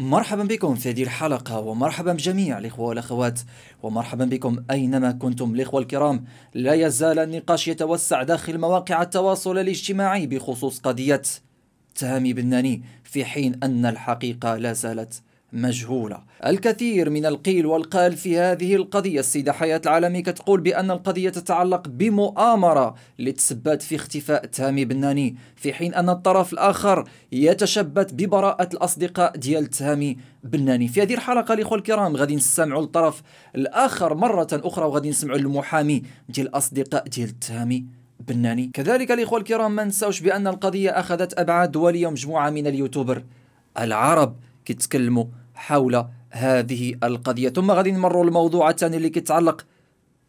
مرحبا بكم في هذه الحلقة ومرحبا بجميع الإخوة والأخوات ومرحبا بكم أينما كنتم الإخوة الكرام لا يزال النقاش يتوسع داخل مواقع التواصل الاجتماعي بخصوص قضية تامي بناني في حين أن الحقيقة لا زالت مجهولة الكثير من القيل والقال في هذه القضية السيدة حياة العالمي كتقول بأن القضية تتعلق بمؤامرة لتسبت في اختفاء تامي بناني في حين أن الطرف الآخر يتشبت ببراءة الأصدقاء ديال تامي بناني في هذه الحلقة الإخوة الكرام غادي نسمعوا الطرف الآخر مرة أخرى وغادي نسمعوا المحامي ديال الأصدقاء ديال تامي بناني كذلك الإخوة الكرام ما نساوش بأن القضية أخذت أبعاد دولية ومجموعة من اليوتيوبر العرب كيتكلموا حول هذه القضية ثم غادي نمروا الموضوع الثاني اللي كيتعلق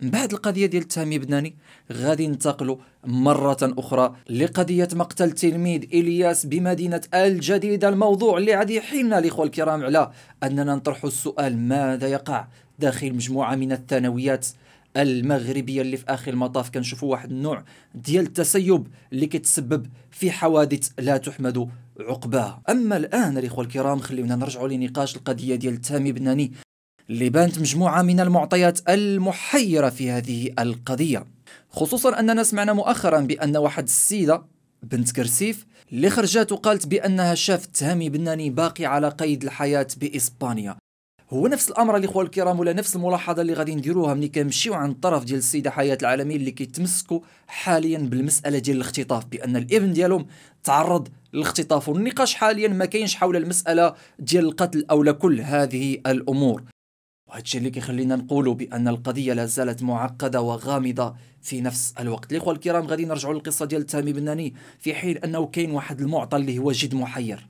بعد القضيه ديال تامي بناني غادي ننتقلوا مره اخرى لقضيه مقتل تلميذ الياس بمدينه الجديده الموضوع اللي غادي يحيلنا الاخوه الكرام على اننا نطرحوا السؤال ماذا يقع داخل مجموعه من الثانويات المغربيه اللي في اخر المطاف كنشوفوا واحد النوع ديال التسيب اللي كيتسبب في حوادث لا تحمد عقبة اما الان الاخوه الكرام خليونا نرجع لنقاش القضيه ديال تامي بناني اللي بانت مجموعه من المعطيات المحيره في هذه القضيه خصوصا اننا سمعنا مؤخرا بان واحد السيده بنت كرسيف اللي خرجات وقالت بانها شافت تهامي بناني باقي على قيد الحياه باسبانيا هو نفس الامر اللي خويا الكرام ولا نفس الملاحظه اللي غادي نديروها ملي كنمشيو عند الطرف ديال السيده حياه العالمي اللي كيتمسكوا حاليا بالمساله ديال الاختطاف بان الابن ديالهم تعرض للاختطاف والنقاش حاليا ما كاينش حول المساله ديال القتل او لكل هذه الامور وهذا الشيء اللي كيخلينا نقولوا بان القضيه لا زالت معقده وغامضه في نفس الوقت الاخوه الكرام غادي نرجعوا للقصه ديال تامي بناني في حين انه كاين واحد المعطى اللي هو جد محير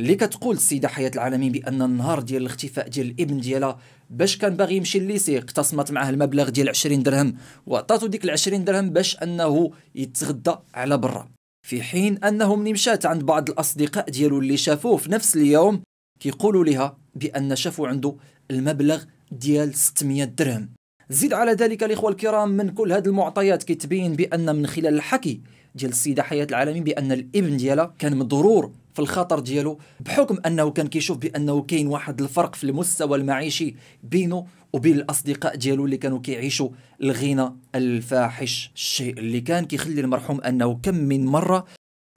اللي كتقول السيده حياه العالمين بان النهار ديال الاختفاء ديال الابن ديالها باش كان باغي يمشي لليسي اقتسمت معاه المبلغ ديال 20 درهم وعطاتو ديك ال 20 درهم باش انه يتغدى على برا في حين انه ملي مشات عند بعض الاصدقاء ديالو اللي شافوه في نفس اليوم كيقولوا لها بان شافوا عنده المبلغ ديال 600 درهم زيد على ذلك الاخوه الكرام من كل هذه المعطيات كتبين بان من خلال الحكي ديال السيده حياه العالمين بان الابن ديالها كان مضرور في الخطر ديالو بحكم انه كان كيشوف بانه كاين واحد الفرق في المستوى المعيشي بينه وبين الاصدقاء ديالو اللي كانوا كيعيشوا الغنى الفاحش الشيء اللي كان كيخلي المرحوم انه كم من مره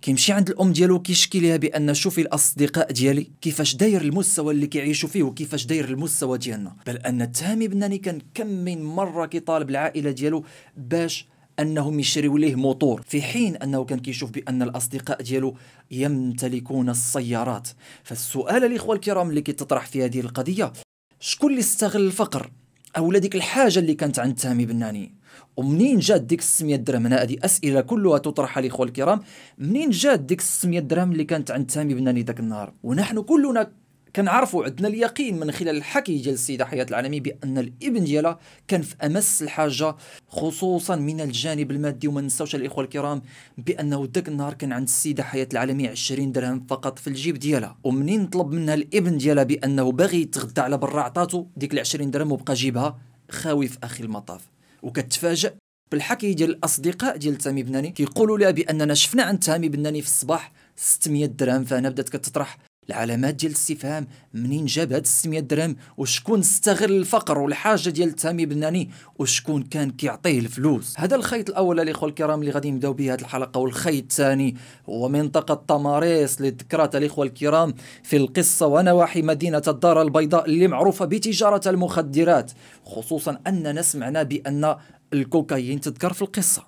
كيمشي عند الام ديالو كيشكي ليها بان شوفي الاصدقاء ديالي كيفاش داير المستوى اللي كيعيشوا فيه وكيفاش داير المستوى ديالنا بل ان التهامي بناني كان كم من مره كيطالب العائله ديالو باش انهم يشريوا ليه موتور في حين انه كان كيشوف بان الاصدقاء ديالو يمتلكون السيارات فالسؤال الاخوه الكرام اللي كيتطرح في هذه القضيه شكون اللي استغل الفقر او ديك الحاجه اللي كانت عند تامي بناني ومنين جات ديك 600 درهم هنا هذه اسئله كلها تطرح الاخوه الكرام منين جات ديك 600 درهم اللي كانت عند تامي بناني ذاك النهار ونحن كلنا كنعرفوا عندنا اليقين من خلال الحكي ديال السيده حياه العالمي بان الابن ديالها كان في امس الحاجه خصوصا من الجانب المادي وما نساوش الاخوه الكرام بانه ذاك النهار كان عند السيده حياه العالمي 20 درهم فقط في الجيب ديالها ومنين طلب منها الابن ديالها بانه باغي يتغدى على برا عطاتو ديك ال 20 درهم وبقى جيبها خاوي في اخر المطاف وكتفاجئ بالحكي ديال الاصدقاء ديال تامي بناني كيقولوا لها باننا شفنا عند تامي بناني في الصباح 600 درهم فهنا بدات كتطرح العلامات ديال الاستفهام منين جاب هاد 600 درهم وشكون استغل الفقر والحاجه ديال تامي بناني وشكون كان كيعطيه الفلوس هذا الخيط الاول الاخوه الكرام اللي غادي نبداو به هذه الحلقه والخيط الثاني هو منطقه طماريس اللي ذكرت الاخوه الكرام في القصه ونواحي مدينه الدار البيضاء اللي معروفه بتجاره المخدرات خصوصا اننا سمعنا بان الكوكايين تذكر في القصه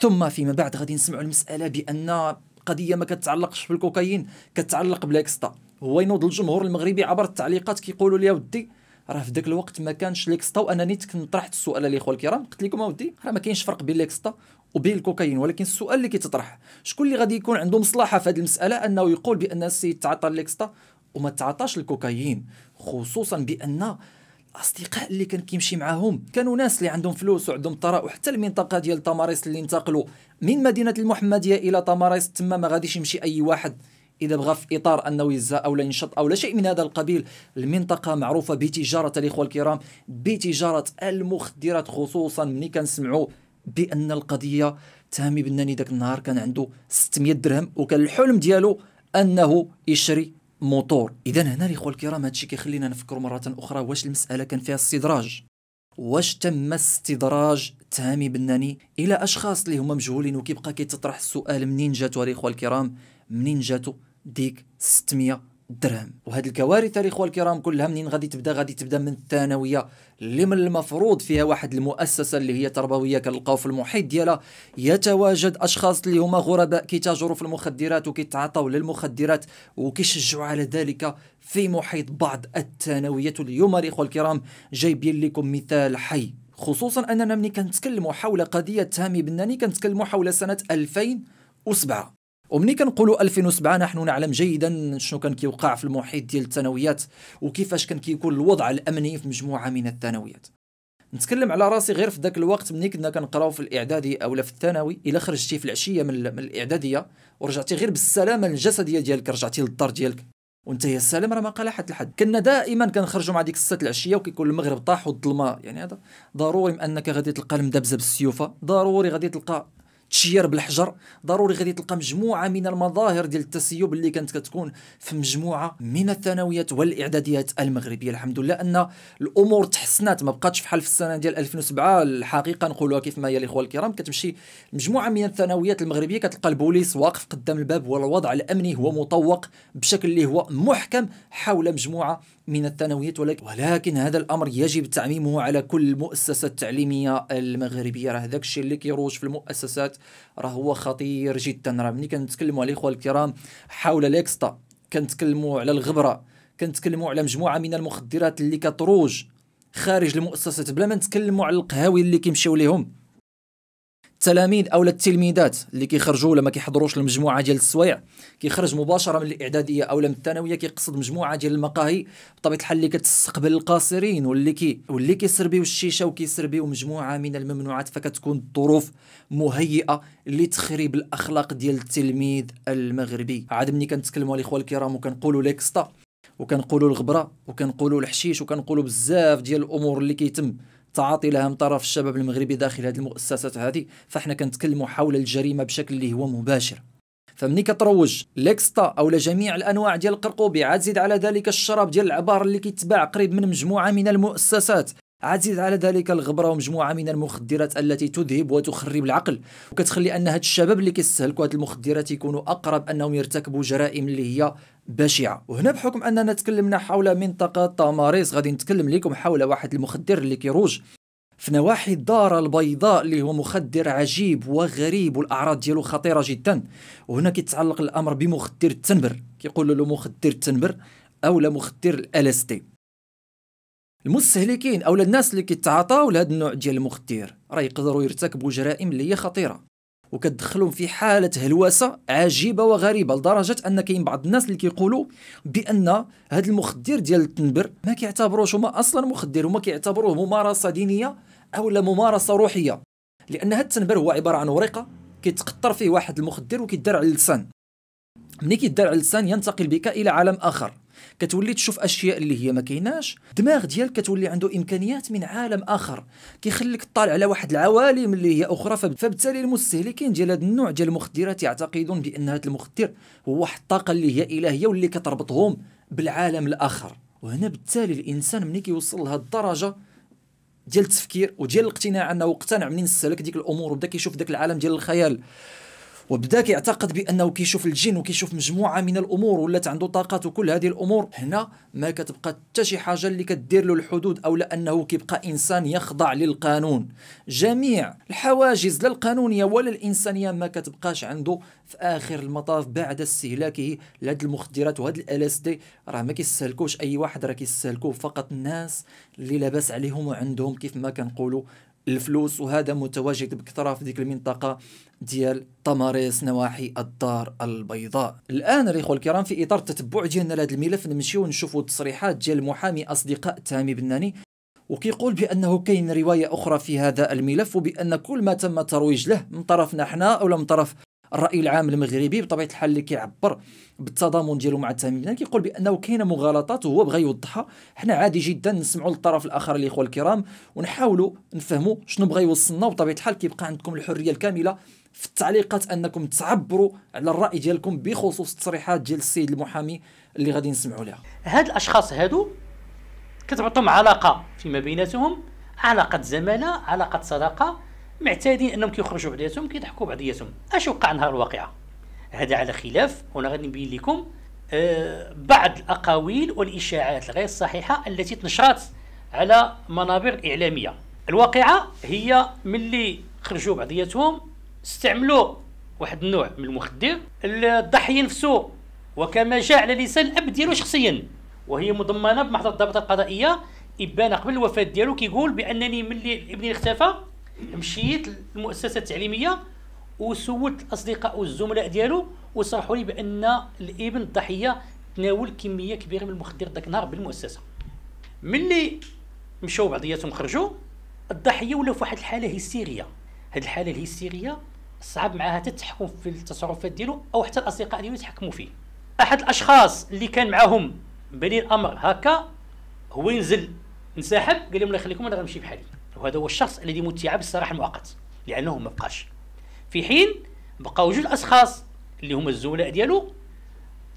ثم فيما بعد غادي نسمعوا المساله بان القضيه ما كتعلقش بالكوكايين كتعلق بالاكستا هو ينوض الجمهور المغربي عبر التعليقات كيقولوا لي ودي راه في ذاك الوقت ما كانش ليكستا وانا نيت كنت طرحت السؤال الاخوه الكرام قلت لكم اودي راه ما كاينش فرق بين ليكستا وبين الكوكايين ولكن السؤال اللي كيتطرح شكون اللي غادي يكون عنده مصلحه في هذه المساله انه يقول بان السيد تعاطى ليكستا وما تعاطاش الكوكايين خصوصا بان الاصدقاء اللي كان كيمشي معاهم كانوا ناس اللي عندهم فلوس وعندهم ثراء وحتى المنطقه ديال تماريس اللي انتقلوا من مدينه المحمديه الى تماريس تما ما غاديش يمشي اي واحد اذا بغى في اطار انه يزا او لا ينشط او لا شيء من هذا القبيل المنطقه معروفه بتجاره الاخوه الكرام بتجاره المخدرات خصوصا ملي كنسمعوا بان القضيه تامي بناني ذاك النهار كان عنده 600 درهم وكان الحلم ديالو انه يشري موتور اذا هنا الاخوه الكرام هادشي كيخلينا نفكر مره اخرى واش المساله كان فيها استدراج واش تم استدراج تهامي بناني الى اشخاص اللي هما مجهولين وكيبقى كيتطرح السؤال منين جاتو الاخوه الكرام منين جاتو ديك 600 درهم وهذه الكوارث الاخوه الكرام كلها منين غادي تبدا غادي تبدا من الثانويه اللي من المفروض فيها واحد المؤسسه اللي هي تربويه كنلقاو في المحيط ديالها يتواجد اشخاص اللي هما غرباء كيتاجروا في المخدرات وكيتعاطوا للمخدرات وكيشجعوا على ذلك في محيط بعض الثانويات اليوم الاخوه الكرام جايبين لكم مثال حي خصوصا اننا ملي كنتكلموا حول قضيه تهامي بناني كنتكلموا حول سنه 2007 ومني كنقولوا 2007 نحن نعلم جيدا شنو كان كيوقع في المحيط ديال الثانويات وكيفاش كان كيكون الوضع الامني في مجموعه من الثانويات نتكلم على راسي غير في ذاك الوقت ملي كنا كنقراو في الاعدادي او لا في الثانوي الا خرجتي في العشيه من, من الاعداديه ورجعتي غير بالسلامه الجسديه ديالك رجعتي للدار ديالك وانت يا سلام راه ما قال حتى لحد كنا دائما كنخرجوا مع ديك السته العشيه وكيكون المغرب طاح والظلمه يعني هذا ضروري انك غادي تلقى المدبزه بالسيوفه ضروري غادي تلقى تشير بالحجر ضروري غادي تلقى مجموعه من المظاهر ديال التسيب اللي كانت كتكون في مجموعه من الثانويات والاعداديات المغربيه الحمد لله ان الامور تحسنات ما بقاتش بحال في السنه ديال 2007 الحقيقه نقولوها كيف ما هي الاخوه الكرام كتمشي مجموعه من الثانويات المغربيه كتلقى البوليس واقف قدام الباب والوضع الامني هو مطوق بشكل اللي هو محكم حول مجموعه من الثانويات ولكن, ولكن هذا الامر يجب تعميمه على كل مؤسسه التعليميه المغربيه راه داك الشيء اللي كيروج في المؤسسات راه هو خطير جدا راه ملي كنتكلموا على الاخوه الكرام حول ليكستا كنتكلموا على الغبره كنتكلموا على مجموعه من المخدرات اللي كتروج خارج المؤسسات بلا ما نتكلموا على القهاوي اللي كيمشيو ليهم التلاميذ او التلميذات اللي كيخرجوا ولا ما كيحضروش المجموعه ديال السوايع كيخرج مباشره من الاعداديه او من الثانويه كيقصد مجموعه ديال المقاهي بطبيعه الحال اللي كتستقبل القاصرين واللي كي واللي كيسربيو الشيشه وكيسربيو مجموعه من الممنوعات فكتكون الظروف مهيئه لتخريب الاخلاق ديال التلميذ المغربي عاد ملي كنتكلموا الاخوه الكرام وكنقولوا ليكستا وكنقولوا الغبره وكنقولوا الحشيش وكنقولوا بزاف ديال الامور اللي كيتم التعاطي لها من طرف الشباب المغربي داخل هذه المؤسسات هذه فاحنا كنتكلموا حول الجريمه بشكل اللي هو مباشر فمني كتروج ليكستا او لجميع الانواع ديال القرقوبي عاد زيد على ذلك الشراب ديال العبار اللي كيتباع قريب من مجموعه من المؤسسات عزيز على ذلك الغبره ومجموعه من المخدرات التي تذهب وتخرب العقل وكتخلي ان هاد الشباب اللي كيستهلكوا هاد المخدرات يكونوا اقرب انهم يرتكبوا جرائم اللي هي بشعه وهنا بحكم اننا تكلمنا حول منطقه طماريس غادي نتكلم لكم حول واحد المخدر اللي كيروج في نواحي الدار البيضاء اللي هو مخدر عجيب وغريب والاعراض ديالو خطيره جدا وهنا كيتعلق الامر بمخدر التنبر كيقولوا له مخدر التنبر او مخدر الالستي المستهلكين او الناس اللي كيتعاطاو لهذا النوع ديال المخدر راه يقدروا يرتكبوا جرائم اللي هي خطيره وكتدخلهم في حاله هلوسه عجيبه وغريبه لدرجه ان كاين بعض الناس اللي كيقولوا بان هذا المخدر ديال التنبر ما كيعتبروش هما اصلا مخدر هما كيعتبروه ممارسه دينيه او ممارسه روحيه لان هذا التنبر هو عباره عن ورقه كيتقطر فيه واحد المخدر وكيدار على اللسان ملي كيدار على اللسان ينتقل بك الى عالم اخر كتولي تشوف اشياء اللي هي ما كايناش الدماغ ديالك كتولي عنده امكانيات من عالم اخر كيخليك تطالع على واحد العوالم اللي هي اخرى فبالتالي المستهلكين ديال هذا النوع ديال المخدرات يعتقدون بان هذا المخدر هو واحد الطاقه اللي هي الهيه واللي كتربطهم بالعالم الاخر وهنا بالتالي الانسان ملي كيوصل لهذه الدرجه ديال التفكير وديال الاقتناع انه اقتنع منين استهلك ديك الامور وبدا كيشوف داك العالم ديال الخيال وبدا كيعتقد بانه كيشوف الجن وكيشوف مجموعه من الامور ولات عنده طاقات وكل هذه الامور هنا ما كتبقى حتى شي حاجه اللي كدير له الحدود او لانه كيبقى انسان يخضع للقانون جميع الحواجز لا القانونيه ولا الانسانيه ما كتبقاش عنده في اخر المطاف بعد استهلاكه لهاد المخدرات وهاد ال اس دي راه ما كيستهلكوش اي واحد راه كيستهلكوه فقط الناس اللي لاباس عليهم وعندهم كيف ما كنقولوا الفلوس وهذا متواجد بكثره في ديك المنطقه ديال طماريس نواحي الدار البيضاء الان الاخوه الكرام في اطار التتبع ديالنا لهذا الملف نمشيو نشوفوا التصريحات ديال محامي اصدقاء تامي بناني وكيقول بانه كاين روايه اخرى في هذا الملف وبان كل ما تم ترويج له من طرفنا حنا او من طرف الراي العام المغربي بطبيعه الحال اللي كيعبر بالتضامن ديالو مع التامين يعني كيقول بانه كاينه مغالطات وهو بغى يوضحها حنا عادي جدا نسمعوا للطرف الاخر الاخوه الكرام ونحاولوا نفهموا شنو بغى يوصلنا وبطبيعه الحال كيبقى عندكم الحريه الكامله في التعليقات انكم تعبروا على الراي ديالكم بخصوص التصريحات ديال السيد المحامي اللي غادي نسمعوا لها هاد الاشخاص هادو كتعطيهم علاقه فيما بيناتهم علاقه زماله علاقه صداقه معتادين انهم كيخرجوا بعضياتهم كيضحكوا بعضياتهم اش وقع نهار الواقعه هذا على خلاف وانا غادي نبين لكم آه بعض الاقاويل والاشاعات الغير صحيحه التي تنشرت على منابر اعلاميه الواقعه هي ملي خرجوا بعضياتهم استعملوا واحد النوع من المخدر الضحيه نفسه وكما جاء على لسان الاب ديالو شخصيا وهي مضمنه بمحضر الضابطه القضائيه ابان قبل الوفاه ديالو كيقول بانني ملي ابني اختفى مشيت للمؤسسه التعليميه وسولت الاصدقاء والزملاء ديالو وصرحوا لي بان الابن الضحيه تناول كميه كبيره من المخدر ذاك النهار بالمؤسسه ملي مشاو بعضياتهم خرجوا الضحيه ولا في واحد الحاله هستيريه هاد الحاله الهستيريه صعب معاها حتى التحكم في التصرفات ديالو او حتى الاصدقاء ديالو يتحكموا فيه احد الاشخاص اللي كان معاهم بني الامر هكا هو ينزل انسحب قال لهم الله يخليكم انا غنمشي بحالي وهذا هو الشخص الذي متع بالسراح المؤقت لانه ما بقاش في حين بقاو جوج اشخاص اللي هما الزملاء ديالو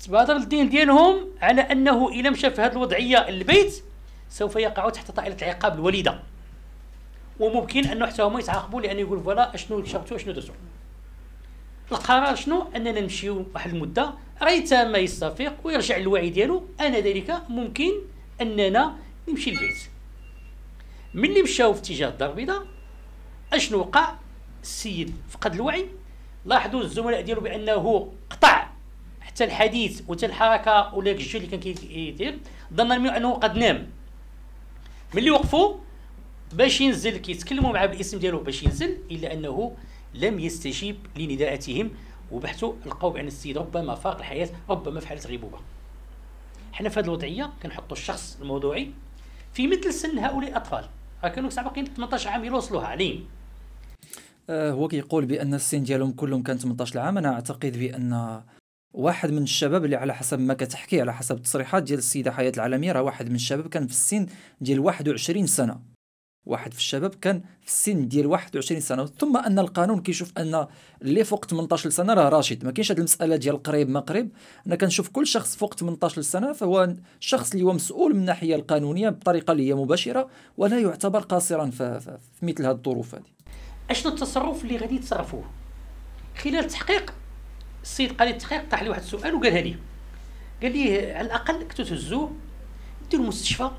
تبادر الدين ديالهم على انه الى مشى في هذه الوضعيه البيت سوف يقع تحت طائله العقاب الوليده وممكن انه حتى هما يتعاقبوا لانه يقول فوالا اشنو شربتوا اشنو درتوا القرار شنو اننا نمشيو واحد المده راه يستفيق ويرجع الوعي ديالو انا ذلك ممكن اننا نمشي للبيت ملي مشاو في اتجاه الدار البيضاء اشنو وقع السيد فقد الوعي لاحظوا الزملاء ديالو بانه قطع حتى الحديث وحتى الحركه ولا الجو اللي كان كيدير ظن منه انه قد نام ملي وقفوا باش ينزل كيتكلموا معاه بالاسم ديالو باش ينزل الا انه لم يستجيب لنداءاتهم وبحثوا لقاو بان السيد ربما فاق الحياه ربما في حاله غيبوبه حنا في هذه الوضعيه كنحطوا الشخص الموضوعي في مثل سن هؤلاء الاطفال كانوا ساعه باقيين 18 عام يوصلوها عليهم آه، هو كيقول بان السن ديالهم كلهم كان 18 عام انا اعتقد بان واحد من الشباب اللي على حسب ما كتحكي على حسب التصريحات ديال السيده حياه العالميه راه واحد من الشباب كان في السن ديال 21 سنه واحد في الشباب كان في السن ديال 21 سنه ثم ان القانون كيشوف ان اللي فوق 18 سنه راه راشد ما كاينش هذه المساله ديال قريب ما قريب انا كنشوف كل شخص فوق 18 سنه فهو شخص اللي هو مسؤول من الناحيه القانونيه بطريقه اللي هي مباشره ولا يعتبر قاصرا في مثل هذه الظروف هذه اشنو التصرف اللي غادي يتصرفوه خلال التحقيق السيد قال التحقيق طرح لي واحد السؤال وقالها لي قال لي على الاقل كنتو تهزوه ديروا المستشفى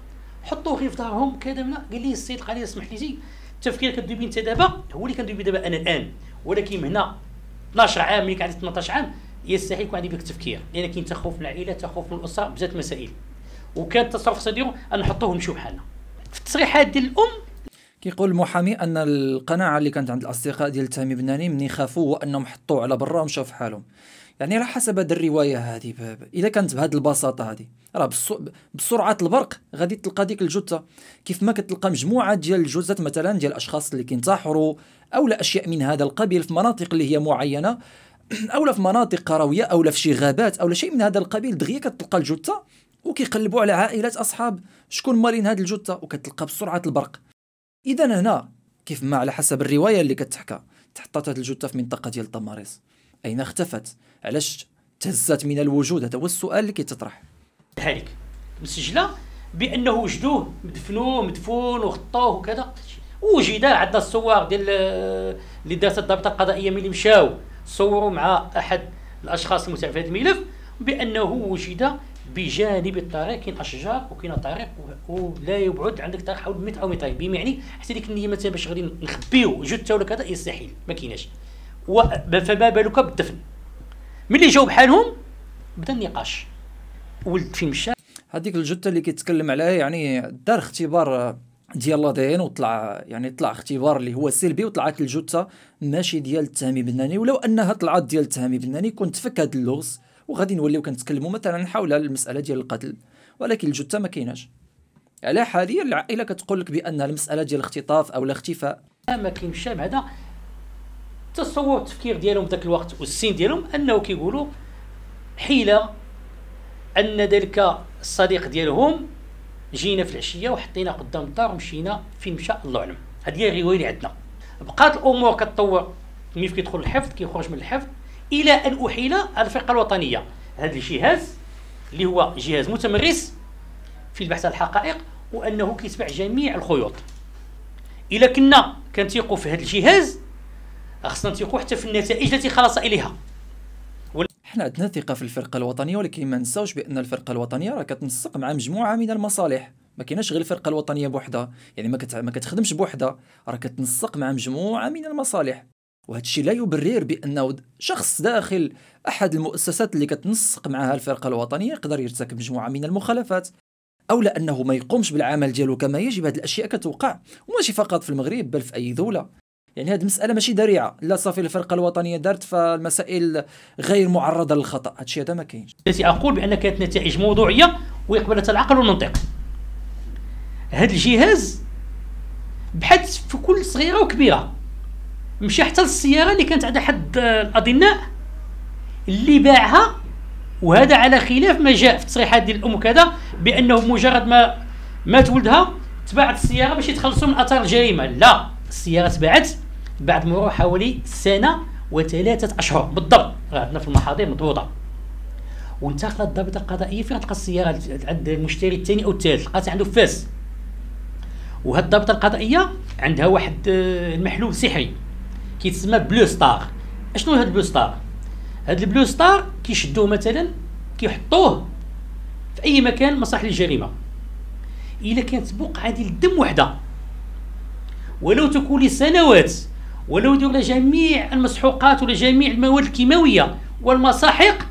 حطوه غير في دارهم كذا قال لي السيد قال لي اسمح لي زي التفكير كدوي بيه انت دابا هو اللي كندوي دابا انا الان ولكن هنا 12 عام ملي كان 18 عام يستحيل يكون عندي ذاك التفكير لان كاين تخوف من العائله تخوف من الاسره بزاف المسائل وكان التصرف ديالهم ان نحطوه ونمشيو بحالنا في التصريحات ديال الام كيقول المحامي ان القناعه اللي كانت عند الاصدقاء ديال تامي بناني مني خافوا هو انهم حطوه على برا ومشاو في حالهم يعني راه هذه الروايه هذه اذا كانت بهذه البساطه هذه راه بسرعه البرق غادي تلقى ديك الجثه كيف ما كتلقى مجموعه ديال الجثث مثلا ديال الاشخاص اللي كينتحروا او لا اشياء من هذا القبيل في مناطق اللي هي معينه او لا في مناطق قرويه او لا في شي غابات او لا شيء من هذا القبيل دغيا كتلقى الجثه وكيقلبوا على عائلات اصحاب شكون مالين هذه الجثه وكتلقى بسرعه البرق اذا هنا كيف ما على حسب الروايه اللي كتحكى تحطت هذه الجثه في منطقه ديال طماريس أين اختفت؟ علاش تهزت من الوجود؟ هذا هو السؤال اللي كيتطرح الحريك مسجلة بأنه وجدوه مدفنوه مدفون وخطوه وكذا وجد عندنا الصور ديال آه، اللي دارت الضابطة القضائية ملي مشاو صوروا مع أحد الأشخاص المتهم في هذا الملف بأنه وجد بجانب الطريق كاين اشجار وكاين طريق ولا يبعد عندك طريق حول متر او مترين بمعنى حتى ديك النيه مثلا باش غادي نخبيو جثه ولا كذا يستحيل ما كايناش فما بالك بالدفن ملي جاوب بحالهم بدا النقاش ولد فين مشى هذيك الجثه اللي كيتكلم عليها يعني دار اختبار آه، ديال لادين وطلع يعني طلع اختبار اللي هو سلبي وطلعت الجثه ماشي ديال التهامي بناني ولو انها طلعت ديال التهامي بناني كنت فك هذا اللغز وغادي نوليو كنتكلموا مثلا حول المساله ديال القتل ولكن الجثه ما كايناش على حاليا العائله كتقول لك بان المساله ديال الاختطاف او الاختفاء ما كاينش هذا التصور التفكير ديالهم ذاك الوقت والسين ديالهم انه كيقولوا حيله ان ذلك الصديق ديالهم جينا في العشيه وحطينا قدام الدار ومشينا فين مشى الله اعلم هذه هي الروايه اللي عندنا بقات الامور كتطور ملي كيدخل الحفظ كيخرج من الحفظ الى ان احيل الفرقه الوطنيه هذا الجهاز اللي هو جهاز متمرس في البحث عن الحقائق وانه كيتبع جميع الخيوط الا كنا كنتيقوا في هذا الجهاز خصنا نثيقوا حتى في النتائج التي خلص اليها حنا عندنا ثقه في الفرقه الوطنيه ولكن ما نساوش بان الفرقه الوطنيه راه كتنسق مع مجموعه من المصالح ما كايناش غير الفرقه الوطنيه بوحدها يعني ما, كت... ما كتخدمش بوحدها راه كتنسق مع مجموعه من المصالح وهذا الشيء لا يبرر بانه شخص داخل احد المؤسسات اللي كتنسق معها الفرقه الوطنيه يقدر يرتكب مجموعه من المخالفات او لانه ما يقومش بالعمل ديالو كما يجب هذه الاشياء كتوقع وماشي فقط في المغرب بل في اي دوله يعني هذه المساله ماشي ذريعه لا صافي الفرقه الوطنيه دارت فالمسائل غير معرضه للخطا هادشي هذا ما كاينش التي اقول بان كانت نتائج موضوعيه ويقبلت العقل والمنطق هذا الجهاز بحث في كل صغيره وكبيره مشى حتى للسياره اللي كانت عند حد الاضناء اللي باعها وهذا على خلاف ما جاء في التصريحات ديال الام كذا بانه مجرد ما مات ولدها تباعت السياره باش يتخلصوا من اثار الجريمه لا السياره تباعت بعد مرور حوالي سنه وثلاثه اشهر بالضبط راه عندنا في المحاضر مضبوطه وانتقلت الضابطه القضائيه فين غتلقى السياره عند المشتري الثاني او الثالث لقات عنده فاس وهاد الضابطه القضائيه عندها واحد المحلول آه، سحري كيتسمى بلو ستار اشنو هاد البلو ستار هاد البلو ستار كيشدوه مثلا كيحطوه في اي مكان مسرح للجريمه الا كانت بقعه ديال الدم وحده ولو تكون لسنوات ولو دوك لجميع المسحوقات ولجميع المواد الكيماويه والمساحيق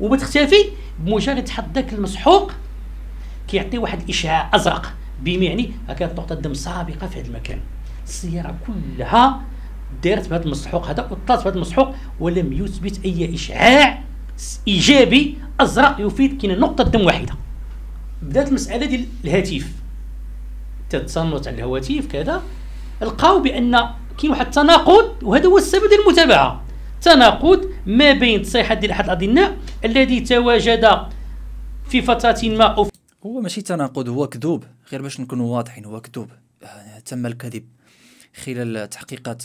وبتختفي بمجرد تحط ذاك المسحوق كيعطي واحد الاشعاع ازرق بمعنى كانت نقطه دم سابقه في هذا المكان السياره كلها دارت بهذا المسحوق هذا وطلعت بهذا المسحوق ولم يثبت اي اشعاع ايجابي ازرق يفيد كاين نقطه دم واحده بدات المساله ديال الهاتف تتصنت على الهواتف كذا لقاو بان كاين واحد التناقض وهذا هو السبب ديال المتابعه تناقض ما بين التصريحات ديال احد الاطباء الذي تواجد في فتره ما أو في هو ماشي تناقض هو كذوب غير باش نكونوا واضحين هو كذوب آه، تم الكذب خلال التحقيقات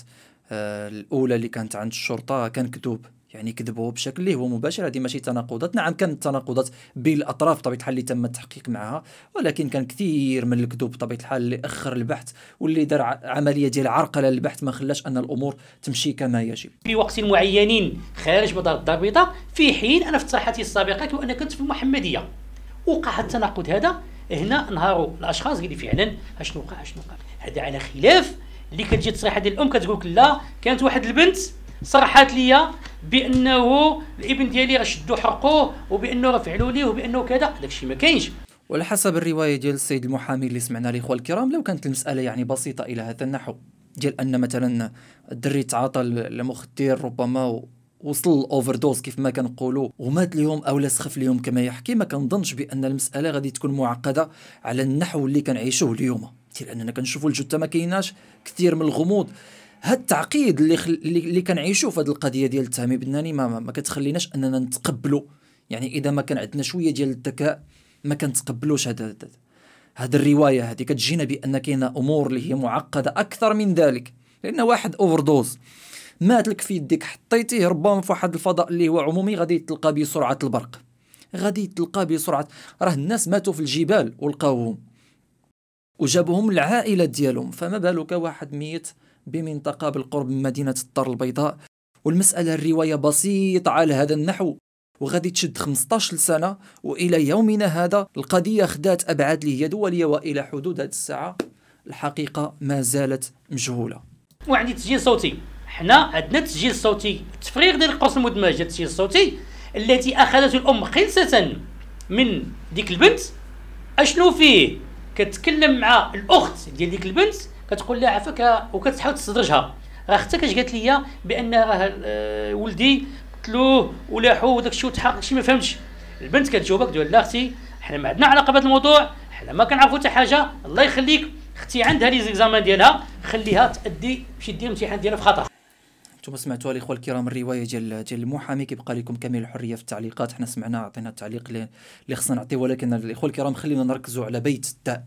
آه، الاولى اللي كانت عند الشرطه كان كذوب يعني كذبوا بشكل اللي هو مباشر هذه ماشي تناقضات نعم كانت تناقضات بين الاطراف بطبيعه الحال اللي تم التحقيق معها ولكن كان كثير من الكذوب بطبيعه الحال اللي اخر البحث واللي دار عمليه ديال عرقله للبحث ما خلاش ان الامور تمشي كما يجب في وقت معينين خارج مدار الدار البيضاء في حين انا في تصريحاتي السابقه وانا كنت في المحمديه وقع التناقض هذا هنا انهاروا الاشخاص اللي فعلا اشنو وقع اشنو وقع هذا على خلاف اللي كتجي تصريحه ديال الام كتقول لك لا كانت واحد البنت صرحات لي بانه الابن ديالي شدوا حرقوه وبانه رفعلوا ليه وبانه كذا داكشي ما كاينش وعلى حسب الروايه ديال السيد المحامي اللي سمعنا الاخوه الكرام لو كانت المساله يعني بسيطه الى هذا النحو ديال ان مثلا الدري تعاطى المخدر ربما وصل الاوفر دوز كيف ما كنقولوا ومات اليوم او لا سخف اليوم كما يحكي ما كنظنش بان المساله غادي تكون معقده على النحو اللي كنعيشوه اليوم لاننا كنشوفوا الجثه ما كايناش كثير من الغموض هاد التعقيد اللي خل... اللي كنعيشوا في هذه القضيه ديال التعميم بناني ما, ما كتخليناش اننا نتقبلوا يعني اذا ما كان عندنا شويه ديال الذكاء ما كنتقبلوش هاد هاد الروايه هذه كتجينا بان كاينه امور اللي هي معقده اكثر من ذلك لان واحد اوفر دوز مات لك في يديك حطيتيه ربما في واحد الفضاء اللي هو عمومي غادي تلقى بسرعه البرق غادي تلقى بسرعه راه الناس ماتوا في الجبال ولقاوهم وجابوهم العائله ديالهم فما بالك واحد ميت بمنطقة بالقرب من مدينة الدار البيضاء والمسألة الرواية بسيطة على هذا النحو وغادي تشد 15 سنة وإلى يومنا هذا القضية خدات أبعاد اللي هي دولية وإلى حدود هذه الساعة الحقيقة ما زالت مجهولة وعندي تسجيل صوتي حنا عندنا تسجيل صوتي تفريغ ديال القرص المدمج التسجيل الصوتي التي اخذته الام خلسه من ديك البنت اشنو فيه كتكلم مع الاخت ديال ديك البنت كتقول لها عفاك وكتحاول تستدرجها راه اختك اش قالت لي بان راه آه، ولدي قتلوه ولاحوه وداك الشيء وتحقق شي ما فهمتش البنت كتجاوبك تقول لا اختي حنا ما عندنا علاقه بهذا الموضوع حنا ما كنعرفوا حتى حاجه الله يخليك اختي عندها لي زيكزامان ديالها خليها تادي باش دير الامتحان ديالها في خطر انتم سمعتوا الاخوه الكرام الروايه ديال ديال المحامي كيبقى لكم كامل الحريه في التعليقات حنا سمعنا عطينا التعليق اللي خصنا نعطيه ولكن الاخوه الكرام خلينا نركزوا على بيت الداء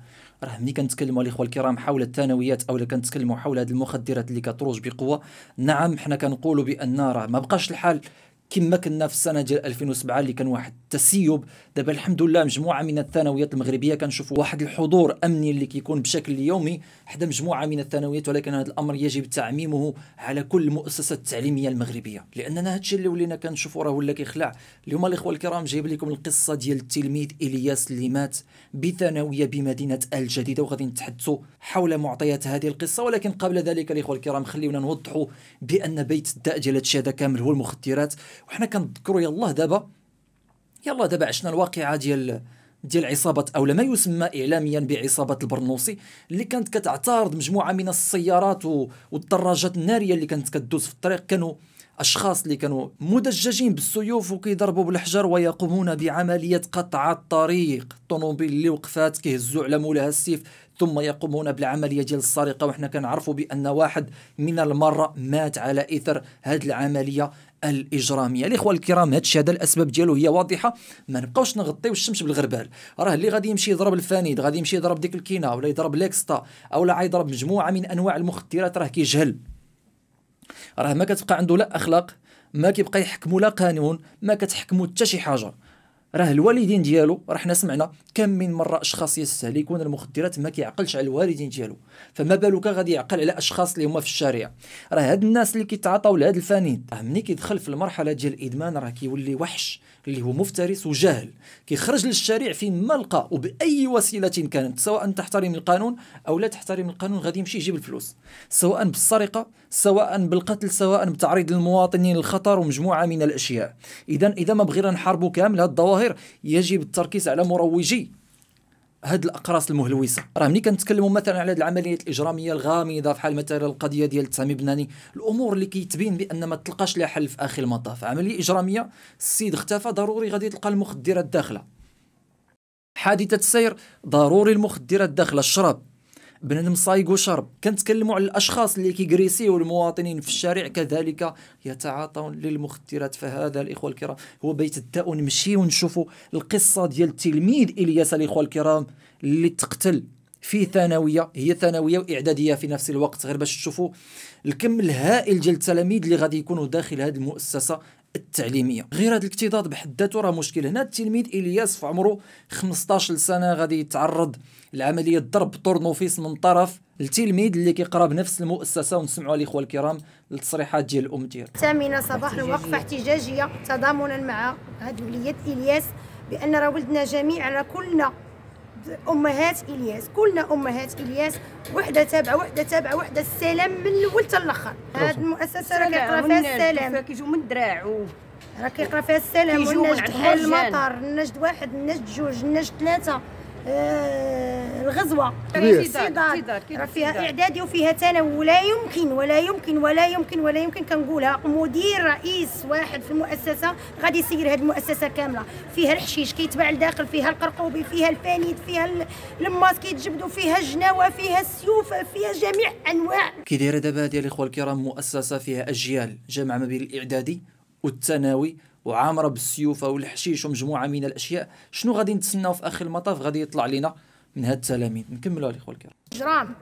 راه ملي كنتكلموا الاخوه الكرام حول الثانويات او كنتكلموا حول هذه المخدرات اللي كتروج بقوه نعم حنا كنقولوا بان راه ما بقاش الحال كما كنا في السنه ديال 2007 اللي كان واحد التسيب دابا الحمد لله مجموعه من الثانويات المغربيه كنشوفوا واحد الحضور امني اللي كيكون بشكل يومي حدا مجموعه من الثانويات ولكن هذا الامر يجب تعميمه على كل المؤسسه التعليميه المغربيه لاننا هذا الشيء اللي ولينا كنشوفوا راه ولا كيخلع اليوم الاخوه الكرام جايب لكم القصه ديال التلميذ الياس اللي مات بثانويه بمدينه الجديده وغادي نتحدثوا حول معطيات هذه القصه ولكن قبل ذلك الاخوه الكرام خليونا نوضحوا بان بيت الداء ديال هذا كامل هو المخدرات وحنا كنتذكروا يلاه دابا يلاه دابا عشنا الواقعه ديال ديال عصابه او ما يسمى اعلاميا بعصابه البرنوسي اللي كانت كتعترض مجموعه من السيارات والدراجات الناريه اللي كانت كدوز في الطريق كانوا اشخاص اللي كانوا مدججين بالسيوف وكيضربوا بالحجر ويقومون بعمليه قطع الطريق الطوموبيل اللي وقفات كيهزوا على مولاها السيف ثم يقومون بالعمليه ديال السرقه وحنا كنعرفوا بان واحد من المره مات على اثر هذه العمليه الاجراميه الاخوه الكرام هذا الشيء هذا الاسباب ديالو هي واضحه ما نبقاوش نغطيو الشمس بالغربال راه اللي غادي يمشي يضرب الفانيد غادي يمشي يضرب ديك الكينه ولا يضرب ليكستا او لا يضرب مجموعه من انواع المخدرات راه كيجهل راه ما كتبقى عنده لا اخلاق ما كيبقى يحكموا لا قانون ما كتحكموا حتى شي حاجه راه الوالدين ديالو راه حنا سمعنا كم من مره اشخاص يستهلكون المخدرات ما كيعقلش على الوالدين ديالو فما بالك غادي يعقل على اشخاص اللي هما في الشارع راه هاد الناس اللي كيتعاطاو لهاد الفنيد راه ملي كيدخل في المرحله ديال الادمان راه كيولي وحش اللي هو مفترس وجاهل كيخرج للشارع في ملقى لقى وباي وسيله كانت سواء تحترم القانون او لا تحترم القانون غادي يمشي يجيب الفلوس سواء بالسرقه سواء بالقتل سواء بتعريض المواطنين للخطر ومجموعه من الاشياء اذا اذا ما بغينا نحاربوا كامل هذه الظواهر يجب التركيز على مروجي هاد الاقراص المهلوسه راه ملي كنتكلموا مثلا على العمليات الاجراميه الغامضه بحال مثلا القضيه ديال تسامي بناني الامور اللي كيتبين بان ما تلقاش لها حل في اخر المطاف عمليه اجراميه السيد اختفى ضروري غادي تلقى المخدرات داخله حادثه السير ضروري المخدرات داخله الشراب بنادم صايق وشرب كنتكلموا على الاشخاص اللي كيجريسيو المواطنين في الشارع كذلك يتعاطون للمخدرات فهذا الاخوه الكرام هو بيت الداء نمشي ونشوفوا القصه ديال التلميذ الياس الاخوه الكرام اللي تقتل في ثانويه هي ثانويه واعداديه في نفس الوقت غير باش تشوفوا الكم الهائل ديال التلاميذ اللي غادي يكونوا داخل هذه المؤسسه التعليميه غير هذا الاكتضاض بحد ذاته راه مشكل هنا التلميذ الياس في عمره 15 سنه غادي يتعرض لعمليه ضرب طورنوفيس من طرف التلميذ اللي كيقرا بنفس المؤسسه ونسمعوا الاخوه الكرام التصريحات ديال الام ديالو الثامنه صباحا وقفه احتجاجيه تضامنا مع هاد وليد الياس بان راه ولدنا جميعا كلنا امهات الياس كلنا امهات الياس وحده تابعه وحده تابعه وحده السلام من الاول حتى الاخر هذه المؤسسه راه كيقرا فيها السلام كيجيو من دراع راه كيقرا فيها السلام والنجد بحال المطر النجد واحد النجد جوج النجد ثلاثه آه، الغزوه سيدار فيها اعدادي وفيها ثانوي ولا يمكن ولا يمكن ولا يمكن ولا يمكن كنقولها مدير رئيس واحد في المؤسسه غادي يسير هذه المؤسسه كامله فيها الحشيش كيتباع لداخل فيها القرقوبي فيها الفانيد فيها الماس كيتجبدوا فيها الجناوه فيها السيوف فيها جميع انواع كي دايره دابا هادي الاخوه الكرام مؤسسه فيها اجيال جمع ما بين الاعدادي والثانوي وعامره بالسيوف والحشيش ومجموعه من الاشياء شنو غادي نتسناو في اخر المطاف غادي يطلع لنا من هاد التلاميذ نكملوا الاخوه الكرام جرام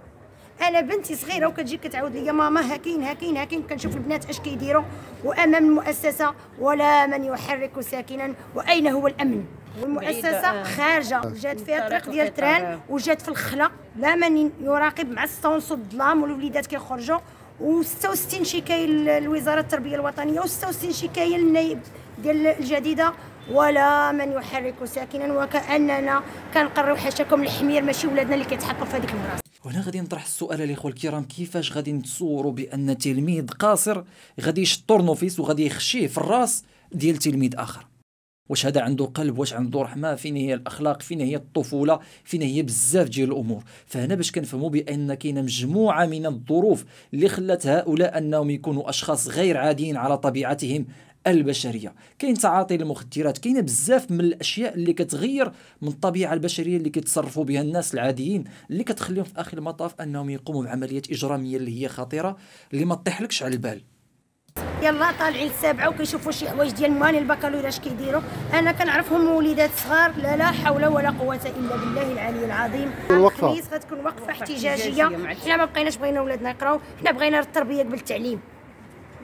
انا بنتي صغيره وكتجي كتعاود لي ماما هاكين هاكين هاكين كنشوف البنات اش كيديروا وامام المؤسسه ولا من يحرك ساكنا واين هو الامن والمؤسسه آه. خارجه آه. جات فيها الطريق ديال التران آه. وجات في الخلا لا من يراقب مع الصونص والظلام والوليدات كيخرجوا و66 شكايه لوزاره التربيه الوطنيه و66 شكايه للنائب ديال الجديده ولا من يحرك ساكنا وكاننا كنقريو حاشاكم الحمير ماشي ولادنا اللي كيتحكموا في هذيك المدرسه وهنا غادي نطرح السؤال الاخوه الكرام كيفاش غادي نتصوروا بان تلميذ قاصر غادي يشطر نوفيس وغادي يخشيه في الراس ديال تلميذ اخر واش هذا عنده قلب واش عنده رحمه فين هي الاخلاق فين هي الطفوله فين هي بزاف ديال الامور فهنا باش كنفهموا بان كاينه مجموعه من الظروف اللي خلت هؤلاء انهم يكونوا اشخاص غير عاديين على طبيعتهم البشريه كاين تعاطي المخدرات كاين بزاف من الاشياء اللي كتغير من الطبيعه البشريه اللي كيتصرفوا بها الناس العاديين اللي كتخليهم في اخر المطاف انهم يقوموا بعمليات اجراميه اللي هي خطيره اللي ما طيحلكش على البال يلا طالعين السابعه وكيشوفوا شي حوايج ديال موالي البكالوريا اش كيديروا انا كنعرفهم وليدات صغار لا لا حول ولا قوه الا بالله العلي العظيم الوقفة غتكون وقفه احتجاجيه حنا ما بقيناش بغينا ولادنا يقراو حنا بغينا التربيه قبل التعليم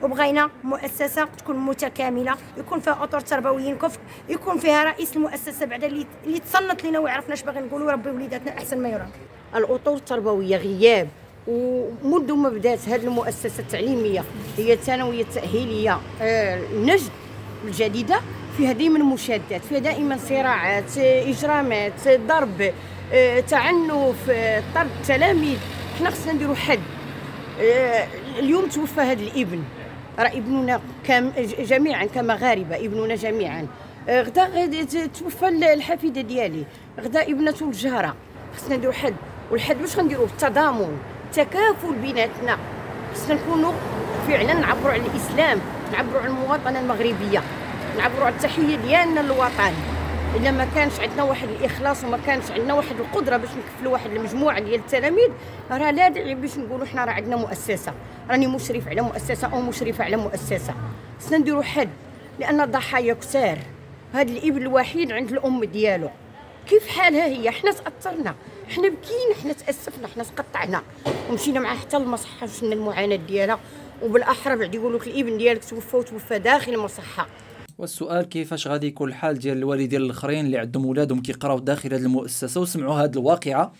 وبغينا مؤسسه تكون متكامله يكون فيها اطر تربويين كفء يكون فيها رئيس المؤسسه بعد اللي تصنت لنا ويعرفنا اش باغي نقولوا ربي وليداتنا احسن ما يرام الاطر التربويه غياب ومنذ ما بدات هذه المؤسسه التعليميه هي الثانويه التاهيليه آه، نجد الجديده فيها دائما مشادات فيها دائما صراعات آه، اجرامات آه، ضرب تعنف طرد التلاميذ حنا خصنا نديرو حد اليوم توفى هذا الابن راه ابننا كام جميعا كمغاربه ابننا جميعا غدا غادي توفى الحفيده ديالي غدا ابنته الجاره خصنا نديرو حد والحد واش غنديروه التضامن التكافل بيناتنا خصنا نكونوا فعلا نعبروا على الاسلام نعبروا على المواطنه المغربيه نعبروا على التحيه ديالنا للوطن الا ما كانش عندنا واحد الاخلاص وما كانش عندنا واحد القدره باش نكفلوا واحد المجموعه ديال التلاميذ راه لا داعي باش نقولوا حنا راه عندنا مؤسسه راني مشرف على مؤسسه او مشرفه على مؤسسه خصنا نديروا حل لان الضحايا كثار هذا الابن الوحيد عند الام ديالو كيف حالها هي حنا تاثرنا حنا بكينا حنا تاسفنا حنا تقطعنا ومشينا معاه حتى للمصحه وشفنا المعاناه ديالها وبالاحرى بعد يقولوا لك الابن ديالك توفى وتوفى داخل المصحه والسؤال كيفاش غادي يكون الحال ديال الوالدين الاخرين اللي عندهم ولادهم كيقراو داخل هذه المؤسسه وسمعوا هذه الواقعه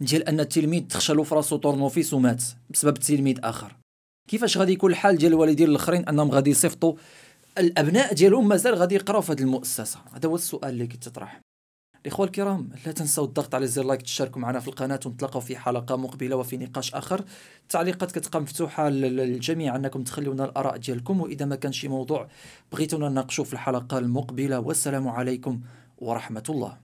ديال ان التلميذ تخشلو في راسو طورنوفيس ومات بسبب تلميذ اخر كيفاش غادي يكون الحال ديال الوالدين الاخرين انهم غادي يصيفطوا الابناء ديالهم مازال غادي يقراو في هذه المؤسسه هذا هو السؤال اللي كيتطرح إخوة الكرام لا تنسوا الضغط على زر لايك تشاركوا معنا في القناة ونتلقوا في حلقة مقبلة وفي نقاش آخر التعليقات كتبقى مفتوحة للجميع أنكم تخلونا الآراء ديالكم وإذا ما كان شي موضوع بغيتونا نناقشوه في الحلقة المقبلة والسلام عليكم ورحمة الله